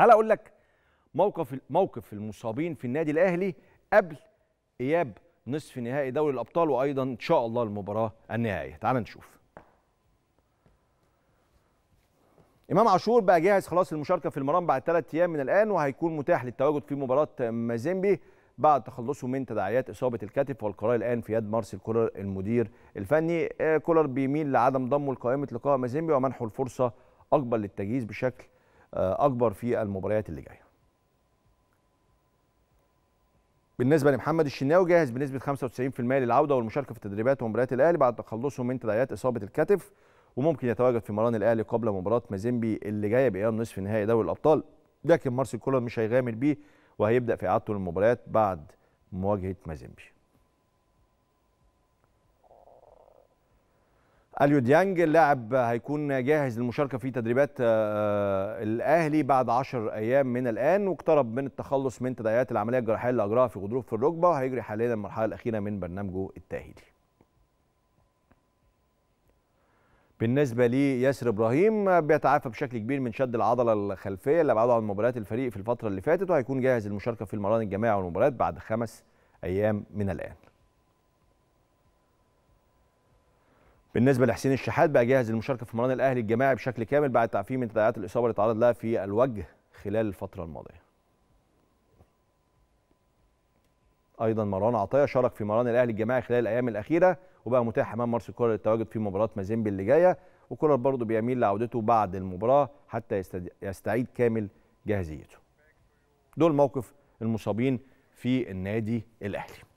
تعال اقول لك موقف موقف المصابين في النادي الاهلي قبل اياب نصف نهائي دوري الابطال وايضا ان شاء الله المباراه النهائيه تعال نشوف امام عاشور بقى جاهز خلاص للمشاركه في المران بعد ثلاث ايام من الان وهيكون متاح للتواجد في مباراه مازيمبي بعد تخلصه من تداعيات اصابه الكتف والقرار الان في يد مارسيل كولر المدير الفني آه، كولر بيميل لعدم ضمه لقائمه لقاء مازيمبي ومنحه الفرصه اكبر للتجهيز بشكل آه، اكبر في المباريات اللي جايه بالنسبه لمحمد الشناوي جاهز بنسبه 95% للعوده والمشاركه في التدريبات ومباريات الاهلي بعد تخلصه من تداعيات اصابه الكتف وممكن يتواجد في مران الاهلي قبل مباراه مازيمبي اللي جايه بايام نصف نهائي دوري الابطال لكن مارسيل كولر مش هيغامر بيه وهيبدا في اعادته للمباريات بعد مواجهه مازيمبي اليو ديانج اللاعب هيكون جاهز للمشاركه في تدريبات آه، آه، الاهلي بعد 10 ايام من الان واقترب من التخلص من تداعيات العمليه الجراحيه اللي اجراها في غضروف في الركبه وهيجري حاليا المرحله الاخيره من برنامجه التاهيلي. بالنسبه لياسر ابراهيم بيتعافى بشكل كبير من شد العضله الخلفيه اللي ابعده عن مباريات الفريق في الفتره اللي فاتت وهيكون جاهز للمشاركه في المران الجماعي والمباريات بعد خمس ايام من الان. بالنسبه لحسين الشحات بقى جاهز للمشاركه في مران الاهلي الجماعي بشكل كامل بعد تعفيه من تداعيات الاصابه اللي تعرض لها في الوجه خلال الفتره الماضيه ايضا مروان عطيه شارك في مران الاهلي الجماعي خلال الايام الاخيره وبقى متاح امام مارس كولر للتواجد في مباراه مازيمبي اللي جايه وكولر برضه بيميل لعودته بعد المباراه حتى يستعيد كامل جاهزيته دول موقف المصابين في النادي الاهلي